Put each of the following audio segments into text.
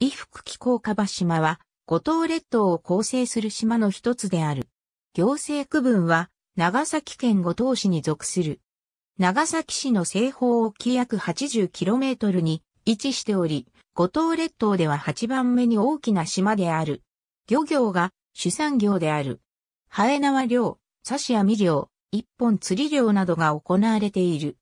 伊福紀高樺島は、五島列島を構成する島の一つである。行政区分は、長崎県五島市に属する。長崎市の西方沖約 80km に位置しており、五島列島では8番目に大きな島である。漁業が主産業である。ハエ縄漁、刺し網漁、一本釣り漁などが行われている。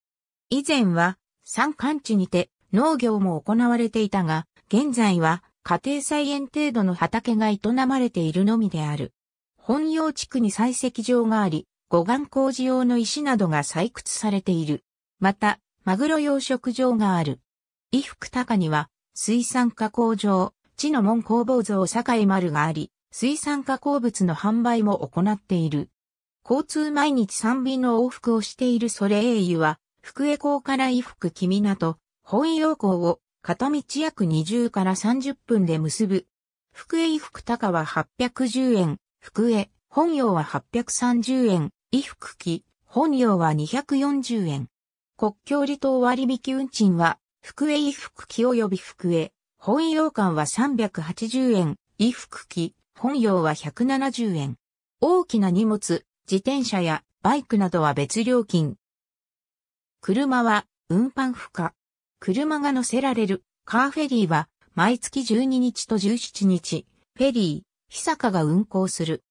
以前は、山間地にて農業も行われていたが、現在は家庭菜園程度の畑が営まれているのみである。本用地区に採石場があり、護岸工事用の石などが採掘されている。また、マグロ養殖場がある。伊福高には、水産加工場、地の門工房像境丸があり、水産加工物の販売も行っている。交通毎日3便の往復をしているそれ英雄は、福江港から伊福君など本陽港を片道約20から30分で結ぶ。福江衣服高は810円、福江、本用は830円、衣服機、本用は240円。国境離島割引運賃は、福江衣服機及び福江、本用間は380円、衣服機、本用は170円。大きな荷物、自転車やバイクなどは別料金。車は運搬不可。車が乗せられるカーフェリーは毎月12日と17日、フェリー、日坂が運行する。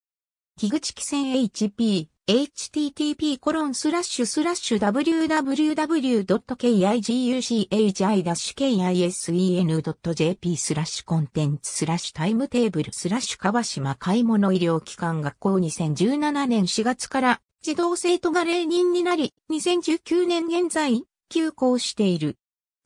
木口汽船 HP、http コロンスラッシュスラッシュ www.kiguchi-kisen.jp スラッシュコンテンツスラッシュタイムテーブルスラッシュ川島買い物医療機関学校2017年4月から児童生徒が例人になり2019年現在休校している。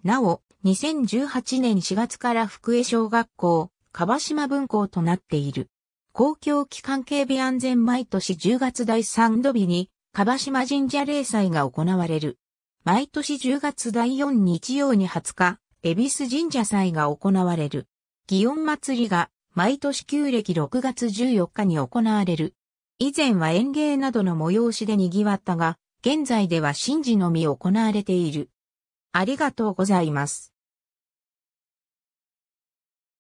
なお、2018年4月から福江小学校、川島分校となっている。公共機関警備安全毎年10月第3土日に、川島神社霊祭が行われる。毎年10月第4日曜に20日、恵比寿神社祭が行われる。祇園祭りが毎年旧暦6月14日に行われる。以前は園芸などの催しで賑わったが、現在では神事のみ行われている。ありがとうございます。